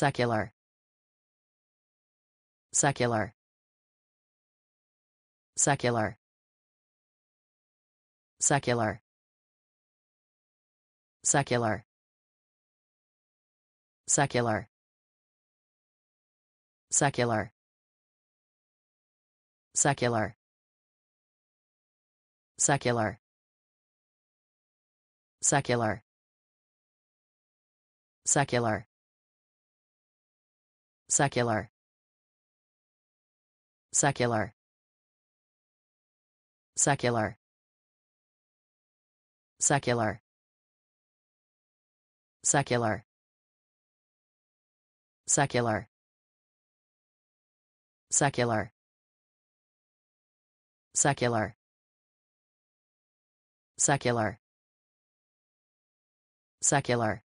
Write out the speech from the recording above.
secular secular secular secular secular secular secular secular secular secular secular secular secular secular secular secular secular secular secular secular secular